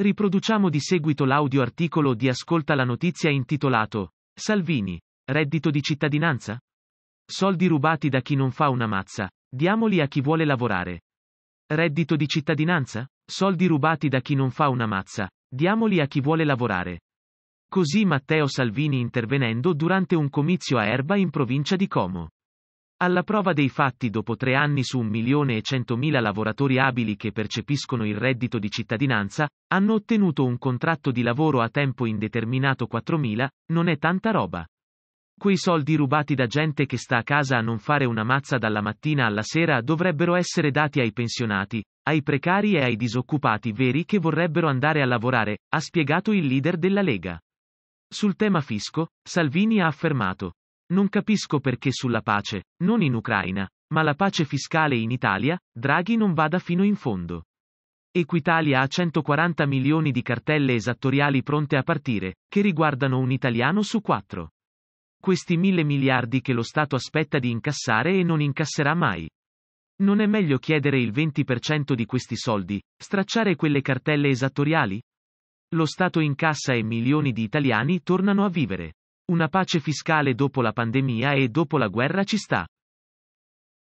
Riproduciamo di seguito l'audio articolo di Ascolta la notizia intitolato Salvini, reddito di cittadinanza? Soldi rubati da chi non fa una mazza, diamoli a chi vuole lavorare. Reddito di cittadinanza? Soldi rubati da chi non fa una mazza, diamoli a chi vuole lavorare. Così Matteo Salvini intervenendo durante un comizio a Erba in provincia di Como. Alla prova dei fatti dopo tre anni su 1.100.000 lavoratori abili che percepiscono il reddito di cittadinanza, hanno ottenuto un contratto di lavoro a tempo indeterminato 4.000, non è tanta roba. Quei soldi rubati da gente che sta a casa a non fare una mazza dalla mattina alla sera dovrebbero essere dati ai pensionati, ai precari e ai disoccupati veri che vorrebbero andare a lavorare, ha spiegato il leader della Lega. Sul tema fisco, Salvini ha affermato, non capisco perché sulla pace, non in Ucraina, ma la pace fiscale in Italia, Draghi non vada fino in fondo. Equitalia ha 140 milioni di cartelle esattoriali pronte a partire, che riguardano un italiano su quattro. Questi mille miliardi che lo Stato aspetta di incassare e non incasserà mai. Non è meglio chiedere il 20% di questi soldi, stracciare quelle cartelle esattoriali? Lo Stato incassa e milioni di italiani tornano a vivere. Una pace fiscale dopo la pandemia e dopo la guerra ci sta.